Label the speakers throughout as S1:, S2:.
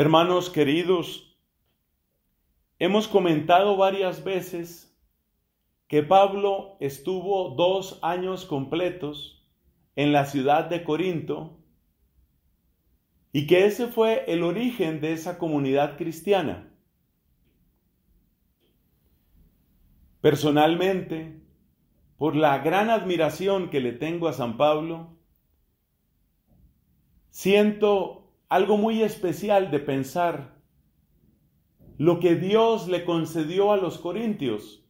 S1: Hermanos queridos, hemos comentado varias veces que Pablo estuvo dos años completos en la ciudad de Corinto y que ese fue el origen de esa comunidad cristiana. Personalmente, por la gran admiración que le tengo a San Pablo, siento algo muy especial de pensar lo que Dios le concedió a los corintios.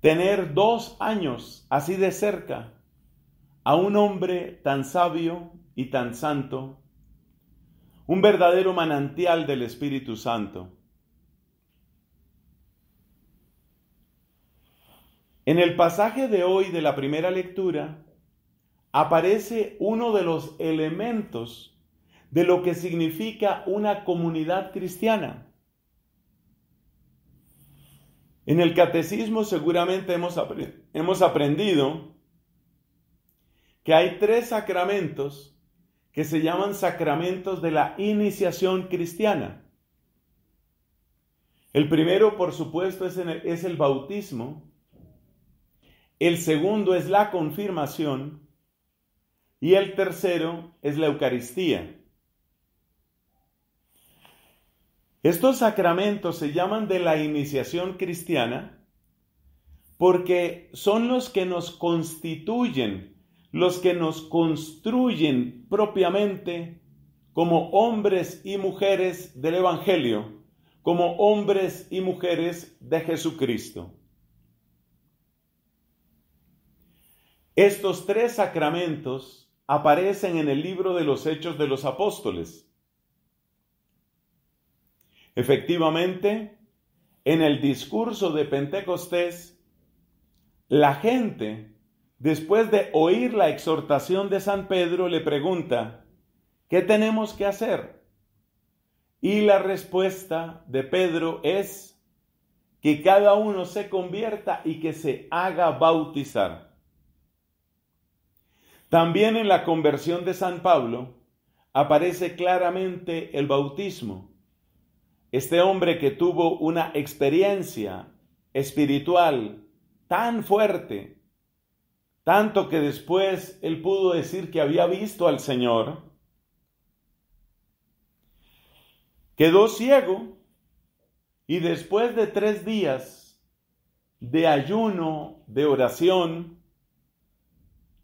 S1: Tener dos años así de cerca a un hombre tan sabio y tan santo, un verdadero manantial del Espíritu Santo. En el pasaje de hoy de la primera lectura aparece uno de los elementos de lo que significa una comunidad cristiana. En el catecismo seguramente hemos, aprendido que hay tres sacramentos que se llaman sacramentos de la iniciación cristiana. El primero, por supuesto, es, es, el, bautismo. El segundo es la confirmación. Y el tercero es la Eucaristía. Estos sacramentos se llaman de la iniciación cristiana porque son los que nos constituyen, los que nos construyen propiamente como hombres y mujeres del Evangelio, como hombres y mujeres de Jesucristo. Estos tres sacramentos aparecen en el libro de los Hechos de los Apóstoles Efectivamente, en el discurso de Pentecostés, la gente, después de oír la exhortación de San Pedro, le pregunta, ¿qué tenemos que hacer? Y la respuesta de Pedro es que cada uno se convierta y que se haga bautizar. También en la conversión de San Pablo aparece claramente el bautismo este hombre que tuvo una experiencia espiritual tan fuerte, tanto que después él pudo decir que había visto al Señor, quedó ciego y después de tres días de ayuno, de oración,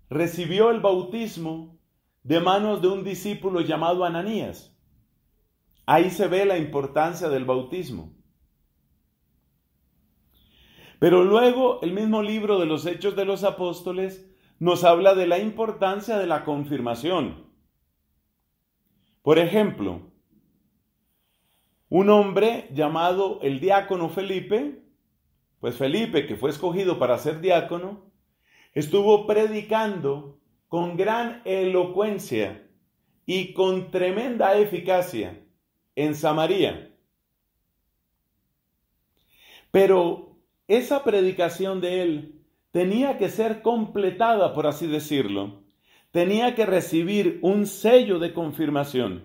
S1: recibió el bautismo de manos de un discípulo llamado Ananías. Ahí se ve la importancia del bautismo. Pero luego el mismo libro de los Hechos de los Apóstoles nos habla de la importancia de la confirmación. Por ejemplo, un hombre llamado el diácono Felipe, pues Felipe que fue escogido para ser diácono, estuvo predicando con gran elocuencia y con tremenda eficacia en Samaria. Pero esa predicación de él tenía que ser completada, por así decirlo. Tenía que recibir un sello de confirmación.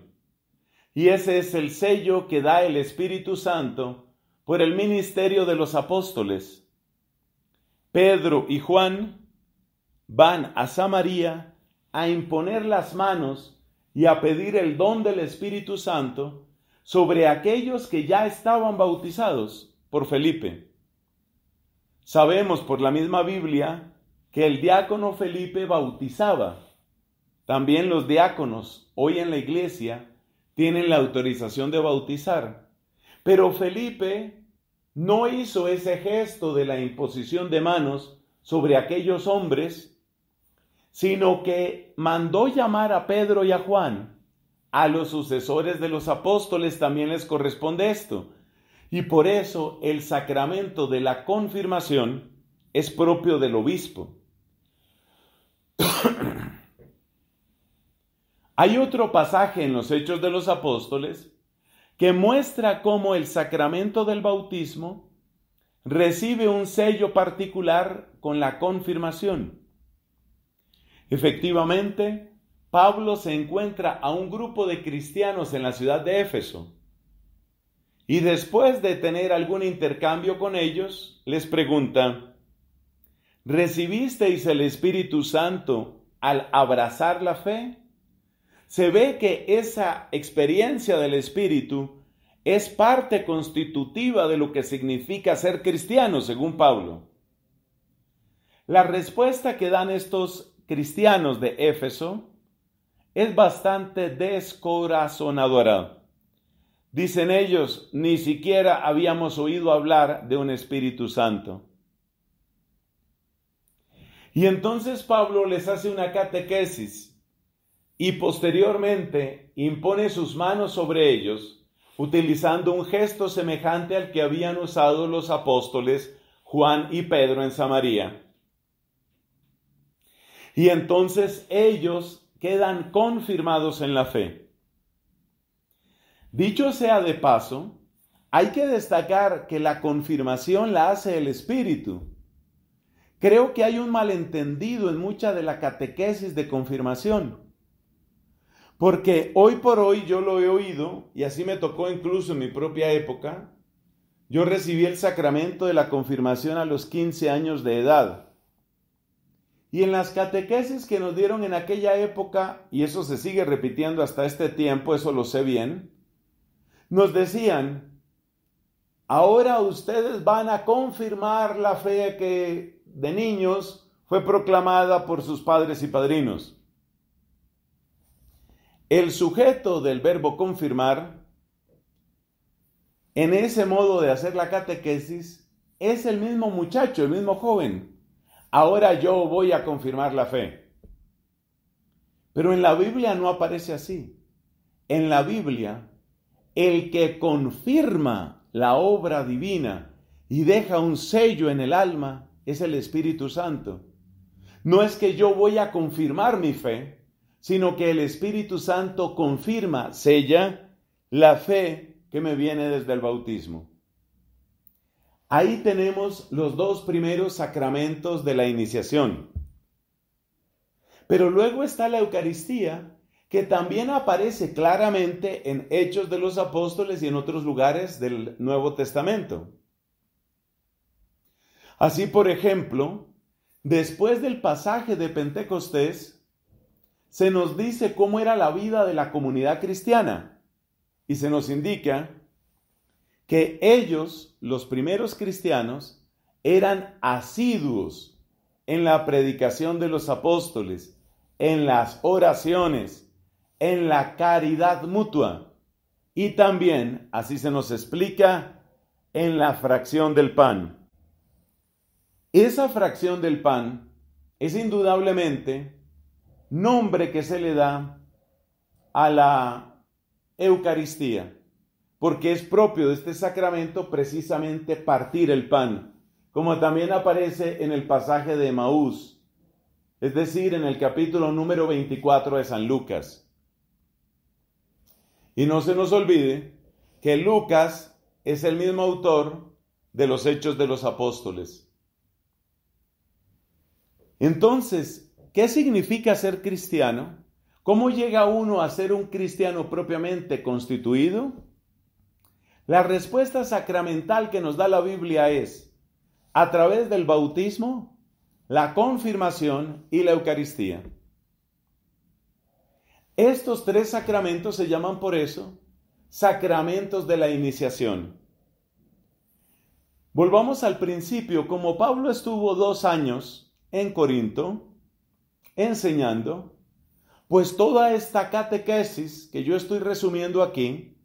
S1: Y ese es el sello que da el Espíritu Santo por el ministerio de los apóstoles. Pedro y Juan van a Samaria a imponer las manos y a pedir el don del Espíritu Santo sobre aquellos que ya estaban bautizados por Felipe. Sabemos por la misma Biblia que el diácono Felipe bautizaba. También los diáconos hoy en la iglesia tienen la autorización de bautizar. Pero Felipe no hizo ese gesto de la imposición de manos sobre aquellos hombres, sino que mandó llamar a Pedro y a Juan a los sucesores de los apóstoles también les corresponde esto. Y por eso el sacramento de la confirmación es propio del obispo. Hay otro pasaje en los Hechos de los Apóstoles que muestra cómo el sacramento del bautismo recibe un sello particular con la confirmación. Efectivamente, Pablo se encuentra a un grupo de cristianos en la ciudad de Éfeso. Y después de tener algún intercambio con ellos, les pregunta, ¿recibisteis el Espíritu Santo al abrazar la fe? Se ve que esa experiencia del Espíritu es parte constitutiva de lo que significa ser cristiano, según Pablo. La respuesta que dan estos cristianos de Éfeso es bastante descorazonadora. Dicen ellos, ni siquiera habíamos oído hablar de un Espíritu Santo. Y entonces Pablo les hace una catequesis y posteriormente impone sus manos sobre ellos, utilizando un gesto semejante al que habían usado los apóstoles Juan y Pedro en Samaria. Y entonces ellos quedan confirmados en la fe. Dicho sea de paso, hay que destacar que la confirmación la hace el Espíritu. Creo que hay un malentendido en mucha de la catequesis de confirmación. Porque hoy por hoy yo lo he oído, y así me tocó incluso en mi propia época, yo recibí el sacramento de la confirmación a los 15 años de edad. Y en las catequesis que nos dieron en aquella época, y eso se sigue repitiendo hasta este tiempo, eso lo sé bien, nos decían, ahora ustedes van a confirmar la fe que de niños fue proclamada por sus padres y padrinos. El sujeto del verbo confirmar, en ese modo de hacer la catequesis, es el mismo muchacho, el mismo joven ahora yo voy a confirmar la fe. Pero en la Biblia no aparece así. En la Biblia, el que confirma la obra divina y deja un sello en el alma es el Espíritu Santo. No es que yo voy a confirmar mi fe, sino que el Espíritu Santo confirma, sella la fe que me viene desde el bautismo. Ahí tenemos los dos primeros sacramentos de la iniciación. Pero luego está la Eucaristía, que también aparece claramente en Hechos de los Apóstoles y en otros lugares del Nuevo Testamento. Así, por ejemplo, después del pasaje de Pentecostés, se nos dice cómo era la vida de la comunidad cristiana y se nos indica que ellos, los primeros cristianos, eran asiduos en la predicación de los apóstoles, en las oraciones, en la caridad mutua y también, así se nos explica, en la fracción del pan. Esa fracción del pan es indudablemente nombre que se le da a la Eucaristía porque es propio de este sacramento precisamente partir el pan, como también aparece en el pasaje de Maús, es decir, en el capítulo número 24 de San Lucas. Y no se nos olvide que Lucas es el mismo autor de los Hechos de los Apóstoles. Entonces, ¿qué significa ser cristiano? ¿Cómo llega uno a ser un cristiano propiamente constituido? La respuesta sacramental que nos da la Biblia es a través del bautismo, la confirmación y la Eucaristía. Estos tres sacramentos se llaman por eso sacramentos de la iniciación. Volvamos al principio, como Pablo estuvo dos años en Corinto enseñando, pues toda esta catequesis que yo estoy resumiendo aquí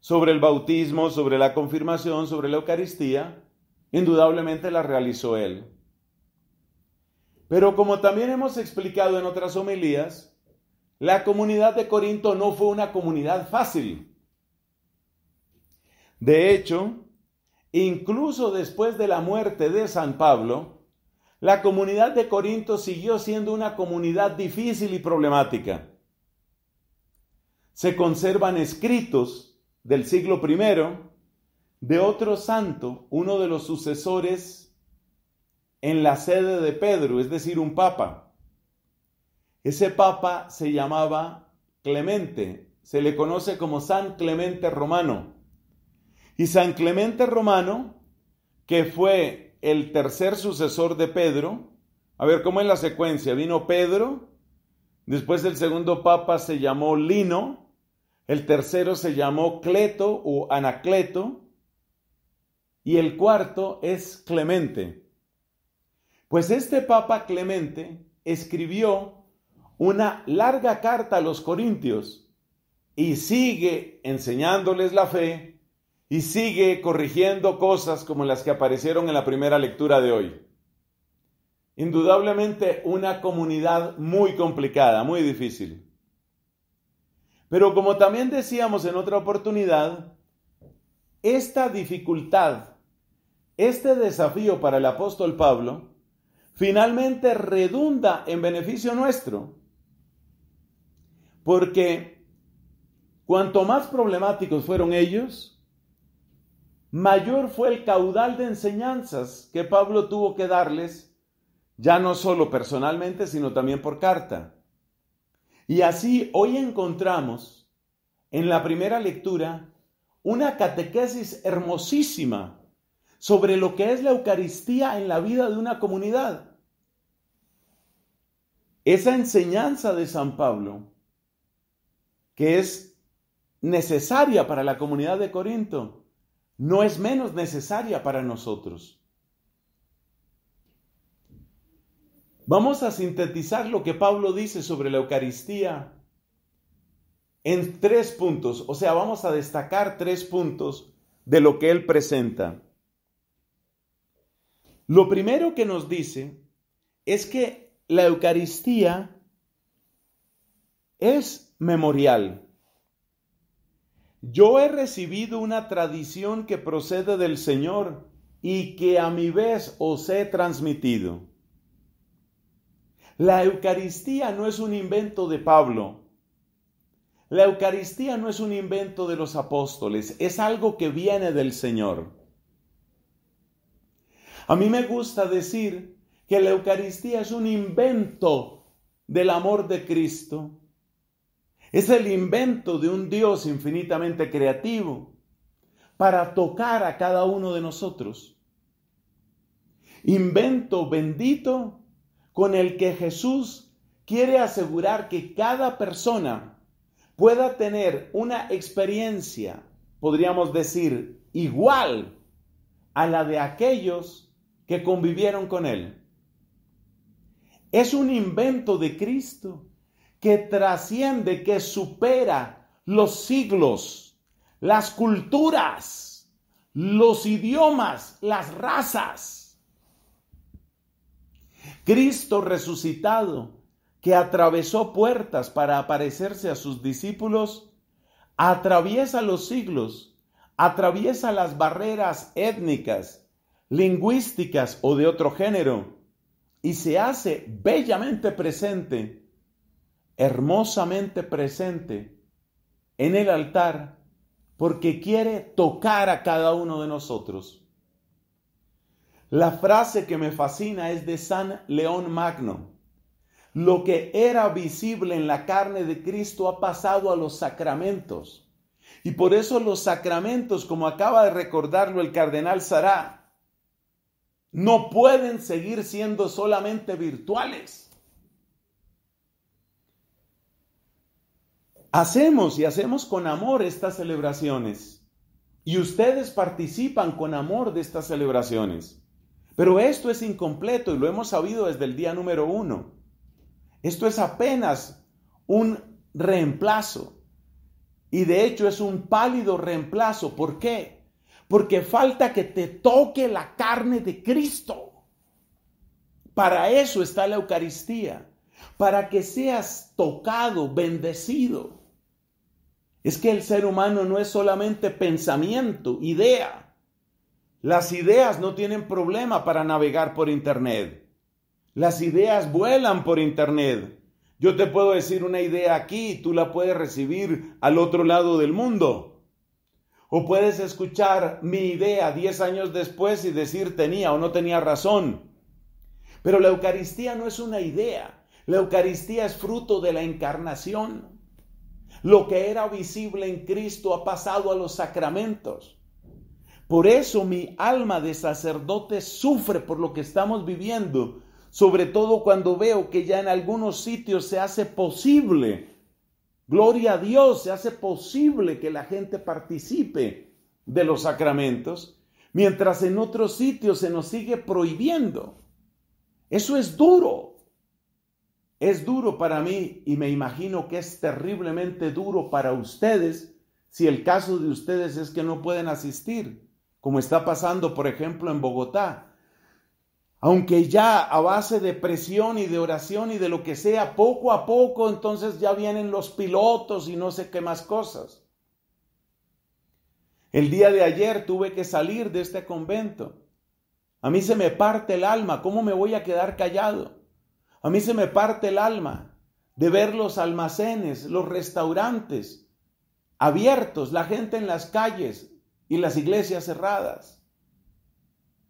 S1: sobre el bautismo, sobre la confirmación, sobre la Eucaristía, indudablemente la realizó él. Pero como también hemos explicado en otras homilías, la comunidad de Corinto no fue una comunidad fácil. De hecho, incluso después de la muerte de San Pablo, la comunidad de Corinto siguió siendo una comunidad difícil y problemática. Se conservan escritos del siglo I, de otro santo, uno de los sucesores en la sede de Pedro, es decir, un papa. Ese papa se llamaba Clemente, se le conoce como San Clemente Romano. Y San Clemente Romano, que fue el tercer sucesor de Pedro, a ver cómo es la secuencia, vino Pedro, después el segundo papa se llamó Lino, el tercero se llamó Cleto o Anacleto. Y el cuarto es Clemente. Pues este Papa Clemente escribió una larga carta a los corintios y sigue enseñándoles la fe y sigue corrigiendo cosas como las que aparecieron en la primera lectura de hoy. Indudablemente una comunidad muy complicada, muy difícil. Pero como también decíamos en otra oportunidad, esta dificultad, este desafío para el apóstol Pablo, finalmente redunda en beneficio nuestro. Porque cuanto más problemáticos fueron ellos, mayor fue el caudal de enseñanzas que Pablo tuvo que darles, ya no solo personalmente, sino también por carta. Y así hoy encontramos en la primera lectura una catequesis hermosísima sobre lo que es la Eucaristía en la vida de una comunidad. Esa enseñanza de San Pablo, que es necesaria para la comunidad de Corinto, no es menos necesaria para nosotros. Vamos a sintetizar lo que Pablo dice sobre la Eucaristía en tres puntos, o sea, vamos a destacar tres puntos de lo que él presenta. Lo primero que nos dice es que la Eucaristía es memorial. Yo he recibido una tradición que procede del Señor y que a mi vez os he transmitido. La Eucaristía no es un invento de Pablo. La Eucaristía no es un invento de los apóstoles, es algo que viene del Señor. A mí me gusta decir que la Eucaristía es un invento del amor de Cristo. Es el invento de un Dios infinitamente creativo para tocar a cada uno de nosotros. Invento bendito con el que Jesús quiere asegurar que cada persona pueda tener una experiencia, podríamos decir, igual a la de aquellos que convivieron con Él. Es un invento de Cristo que trasciende, que supera los siglos, las culturas, los idiomas, las razas Cristo resucitado, que atravesó puertas para aparecerse a sus discípulos, atraviesa los siglos, atraviesa las barreras étnicas, lingüísticas o de otro género, y se hace bellamente presente, hermosamente presente en el altar, porque quiere tocar a cada uno de nosotros. La frase que me fascina es de San León Magno. Lo que era visible en la carne de Cristo ha pasado a los sacramentos. Y por eso los sacramentos, como acaba de recordarlo el cardenal Sará, no pueden seguir siendo solamente virtuales. Hacemos y hacemos con amor estas celebraciones. Y ustedes participan con amor de estas celebraciones. Pero esto es incompleto y lo hemos sabido desde el día número uno. Esto es apenas un reemplazo. Y de hecho es un pálido reemplazo. ¿Por qué? Porque falta que te toque la carne de Cristo. Para eso está la Eucaristía. Para que seas tocado, bendecido. Es que el ser humano no es solamente pensamiento, idea. Las ideas no tienen problema para navegar por Internet. Las ideas vuelan por Internet. Yo te puedo decir una idea aquí, y tú la puedes recibir al otro lado del mundo. O puedes escuchar mi idea 10 años después y decir tenía o no tenía razón. Pero la Eucaristía no es una idea. La Eucaristía es fruto de la encarnación. Lo que era visible en Cristo ha pasado a los sacramentos. Por eso mi alma de sacerdote sufre por lo que estamos viviendo, sobre todo cuando veo que ya en algunos sitios se hace posible, gloria a Dios, se hace posible que la gente participe de los sacramentos, mientras en otros sitios se nos sigue prohibiendo. Eso es duro. Es duro para mí y me imagino que es terriblemente duro para ustedes si el caso de ustedes es que no pueden asistir como está pasando, por ejemplo, en Bogotá. Aunque ya a base de presión y de oración y de lo que sea, poco a poco entonces ya vienen los pilotos y no sé qué más cosas. El día de ayer tuve que salir de este convento. A mí se me parte el alma, ¿cómo me voy a quedar callado? A mí se me parte el alma de ver los almacenes, los restaurantes abiertos, la gente en las calles, y las iglesias cerradas.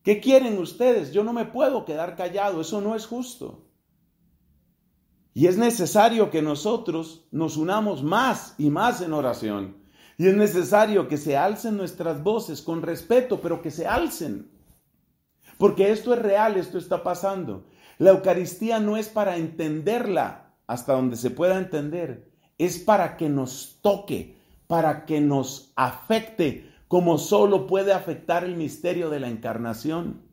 S1: ¿Qué quieren ustedes? Yo no me puedo quedar callado, eso no es justo. Y es necesario que nosotros nos unamos más y más en oración. Y es necesario que se alcen nuestras voces con respeto, pero que se alcen. Porque esto es real, esto está pasando. La Eucaristía no es para entenderla hasta donde se pueda entender, es para que nos toque, para que nos afecte, como solo puede afectar el misterio de la encarnación.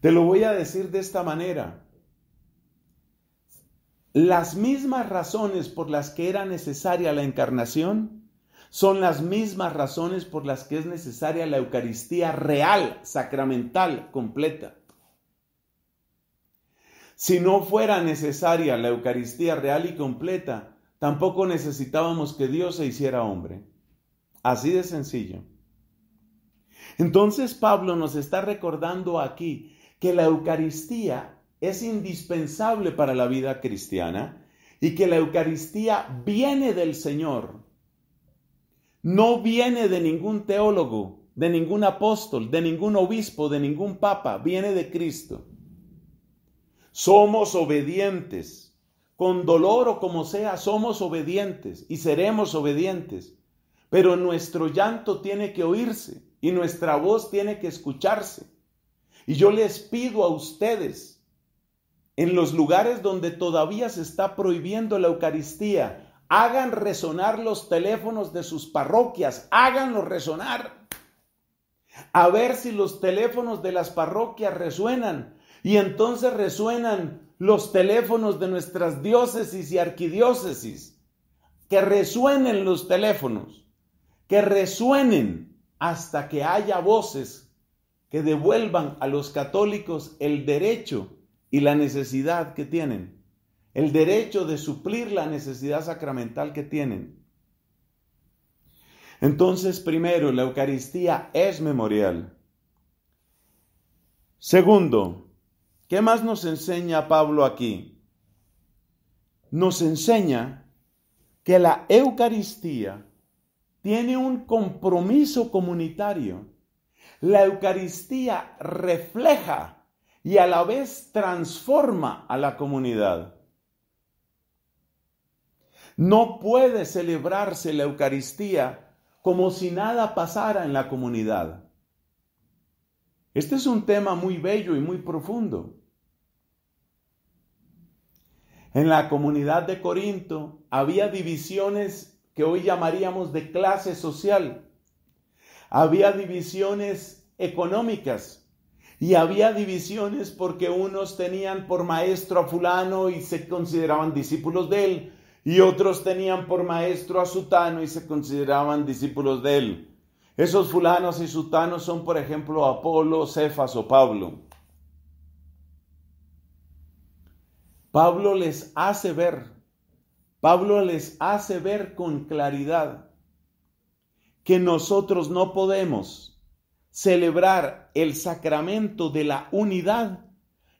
S1: Te lo voy a decir de esta manera. Las mismas razones por las que era necesaria la encarnación son las mismas razones por las que es necesaria la Eucaristía real, sacramental, completa. Si no fuera necesaria la Eucaristía real y completa, tampoco necesitábamos que Dios se hiciera hombre. Así de sencillo. Entonces Pablo nos está recordando aquí que la Eucaristía es indispensable para la vida cristiana y que la Eucaristía viene del Señor. No viene de ningún teólogo, de ningún apóstol, de ningún obispo, de ningún papa, viene de Cristo. Somos obedientes, con dolor o como sea, somos obedientes y seremos obedientes pero nuestro llanto tiene que oírse y nuestra voz tiene que escucharse. Y yo les pido a ustedes, en los lugares donde todavía se está prohibiendo la Eucaristía, hagan resonar los teléfonos de sus parroquias, háganlos resonar. A ver si los teléfonos de las parroquias resuenan. Y entonces resuenan los teléfonos de nuestras diócesis y arquidiócesis. Que resuenen los teléfonos que resuenen hasta que haya voces que devuelvan a los católicos el derecho y la necesidad que tienen, el derecho de suplir la necesidad sacramental que tienen. Entonces, primero, la Eucaristía es memorial. Segundo, ¿qué más nos enseña Pablo aquí? Nos enseña que la Eucaristía tiene un compromiso comunitario. La Eucaristía refleja y a la vez transforma a la comunidad. No puede celebrarse la Eucaristía como si nada pasara en la comunidad. Este es un tema muy bello y muy profundo. En la comunidad de Corinto había divisiones que hoy llamaríamos de clase social. Había divisiones económicas y había divisiones porque unos tenían por maestro a fulano y se consideraban discípulos de él y otros tenían por maestro a sutano y se consideraban discípulos de él. Esos fulanos y sutanos son, por ejemplo, Apolo, Cefas o Pablo. Pablo les hace ver Pablo les hace ver con claridad que nosotros no podemos celebrar el sacramento de la unidad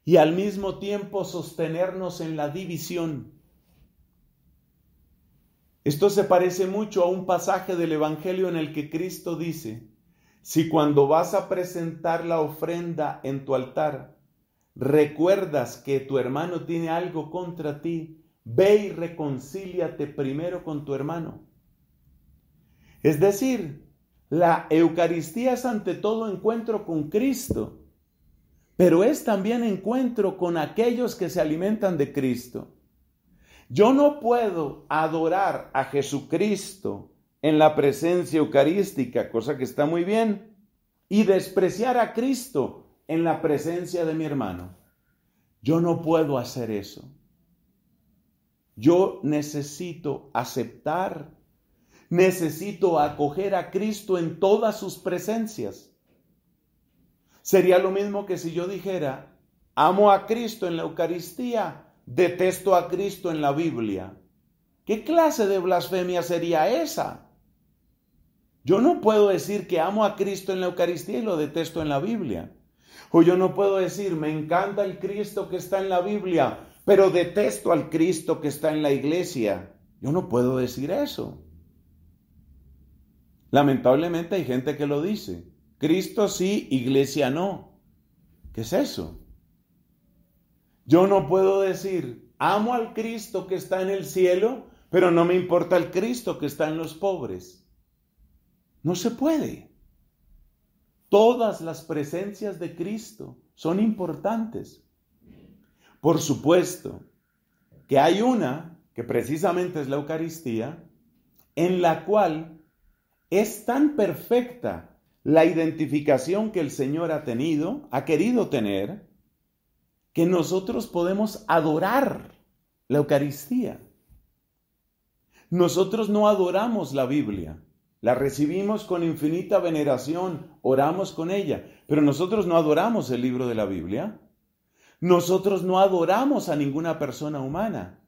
S1: y al mismo tiempo sostenernos en la división. Esto se parece mucho a un pasaje del Evangelio en el que Cristo dice, si cuando vas a presentar la ofrenda en tu altar, recuerdas que tu hermano tiene algo contra ti, Ve y reconcíliate primero con tu hermano. Es decir, la Eucaristía es ante todo encuentro con Cristo, pero es también encuentro con aquellos que se alimentan de Cristo. Yo no puedo adorar a Jesucristo en la presencia eucarística, cosa que está muy bien, y despreciar a Cristo en la presencia de mi hermano. Yo no puedo hacer eso. Yo necesito aceptar, necesito acoger a Cristo en todas sus presencias. Sería lo mismo que si yo dijera, amo a Cristo en la Eucaristía, detesto a Cristo en la Biblia. ¿Qué clase de blasfemia sería esa? Yo no puedo decir que amo a Cristo en la Eucaristía y lo detesto en la Biblia. O yo no puedo decir, me encanta el Cristo que está en la Biblia, pero detesto al Cristo que está en la iglesia. Yo no puedo decir eso. Lamentablemente hay gente que lo dice. Cristo sí, iglesia no. ¿Qué es eso? Yo no puedo decir, amo al Cristo que está en el cielo, pero no me importa el Cristo que está en los pobres. No se puede. Todas las presencias de Cristo son importantes. Por supuesto que hay una, que precisamente es la Eucaristía, en la cual es tan perfecta la identificación que el Señor ha tenido, ha querido tener, que nosotros podemos adorar la Eucaristía. Nosotros no adoramos la Biblia, la recibimos con infinita veneración, oramos con ella, pero nosotros no adoramos el libro de la Biblia, nosotros no adoramos a ninguna persona humana.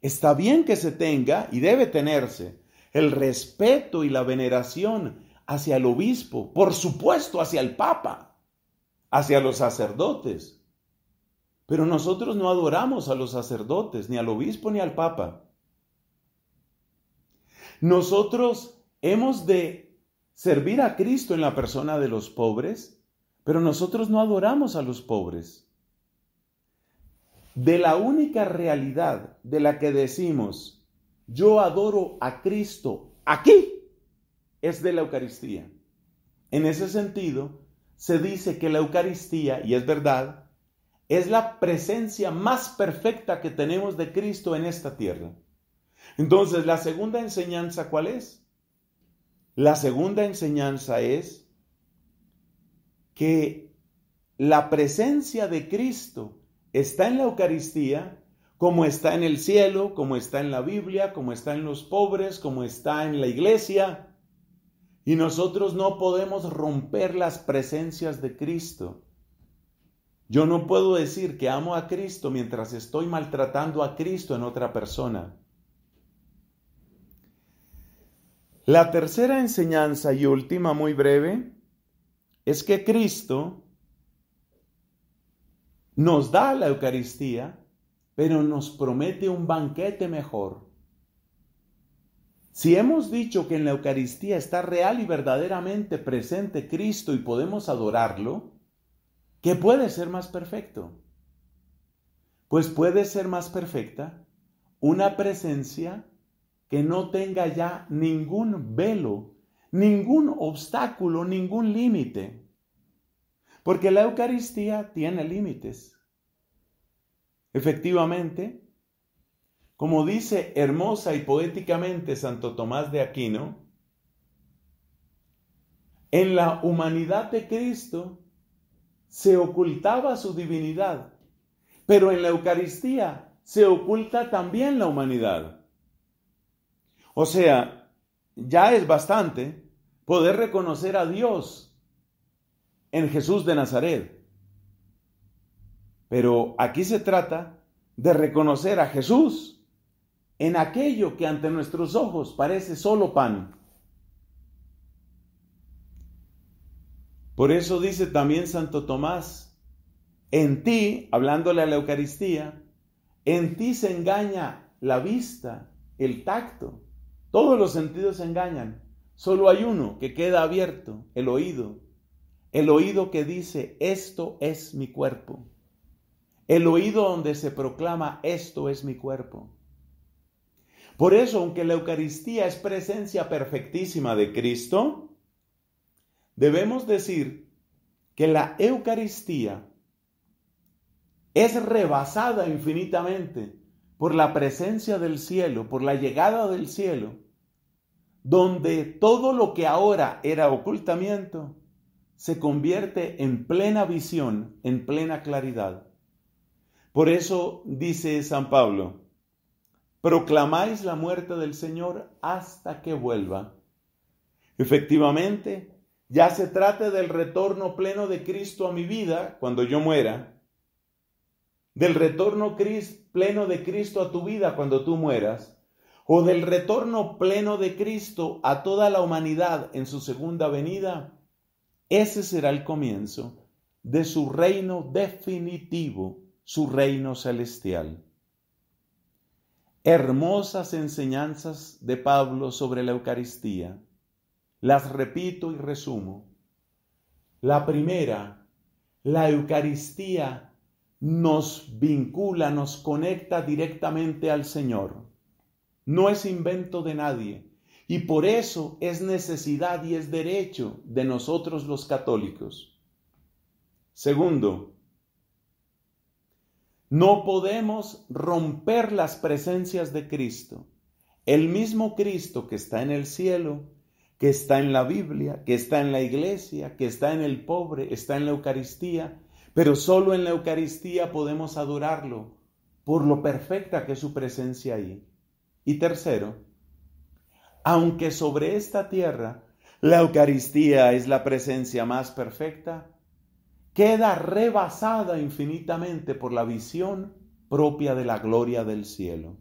S1: Está bien que se tenga y debe tenerse el respeto y la veneración hacia el obispo, por supuesto hacia el papa, hacia los sacerdotes. Pero nosotros no adoramos a los sacerdotes, ni al obispo ni al papa. Nosotros hemos de servir a Cristo en la persona de los pobres, pero nosotros no adoramos a los pobres de la única realidad de la que decimos, yo adoro a Cristo aquí, es de la Eucaristía. En ese sentido, se dice que la Eucaristía, y es verdad, es la presencia más perfecta que tenemos de Cristo en esta tierra. Entonces, la segunda enseñanza, ¿cuál es? La segunda enseñanza es que la presencia de Cristo está en la Eucaristía, como está en el cielo, como está en la Biblia, como está en los pobres, como está en la iglesia. Y nosotros no podemos romper las presencias de Cristo. Yo no puedo decir que amo a Cristo mientras estoy maltratando a Cristo en otra persona. La tercera enseñanza y última muy breve es que Cristo nos da la Eucaristía, pero nos promete un banquete mejor. Si hemos dicho que en la Eucaristía está real y verdaderamente presente Cristo y podemos adorarlo, ¿qué puede ser más perfecto? Pues puede ser más perfecta una presencia que no tenga ya ningún velo, ningún obstáculo, ningún límite. Porque la Eucaristía tiene límites. Efectivamente, como dice hermosa y poéticamente Santo Tomás de Aquino, en la humanidad de Cristo se ocultaba su divinidad, pero en la Eucaristía se oculta también la humanidad. O sea, ya es bastante poder reconocer a Dios en Jesús de Nazaret. Pero aquí se trata de reconocer a Jesús en aquello que ante nuestros ojos parece solo pan. Por eso dice también Santo Tomás, en ti, hablándole a la Eucaristía, en ti se engaña la vista, el tacto, todos los sentidos se engañan, solo hay uno que queda abierto, el oído, el oído que dice, esto es mi cuerpo. El oído donde se proclama, esto es mi cuerpo. Por eso, aunque la Eucaristía es presencia perfectísima de Cristo, debemos decir que la Eucaristía es rebasada infinitamente por la presencia del cielo, por la llegada del cielo, donde todo lo que ahora era ocultamiento, se convierte en plena visión, en plena claridad. Por eso dice San Pablo, proclamáis la muerte del Señor hasta que vuelva. Efectivamente, ya se trate del retorno pleno de Cristo a mi vida cuando yo muera, del retorno pleno de Cristo a tu vida cuando tú mueras, o del retorno pleno de Cristo a toda la humanidad en su segunda venida, ese será el comienzo de su reino definitivo, su reino celestial. Hermosas enseñanzas de Pablo sobre la Eucaristía. Las repito y resumo. La primera, la Eucaristía nos vincula, nos conecta directamente al Señor. No es invento de nadie. Y por eso es necesidad y es derecho de nosotros los católicos. Segundo, no podemos romper las presencias de Cristo. El mismo Cristo que está en el cielo, que está en la Biblia, que está en la iglesia, que está en el pobre, está en la Eucaristía, pero solo en la Eucaristía podemos adorarlo por lo perfecta que es su presencia ahí. Y tercero, aunque sobre esta tierra la Eucaristía es la presencia más perfecta, queda rebasada infinitamente por la visión propia de la gloria del cielo.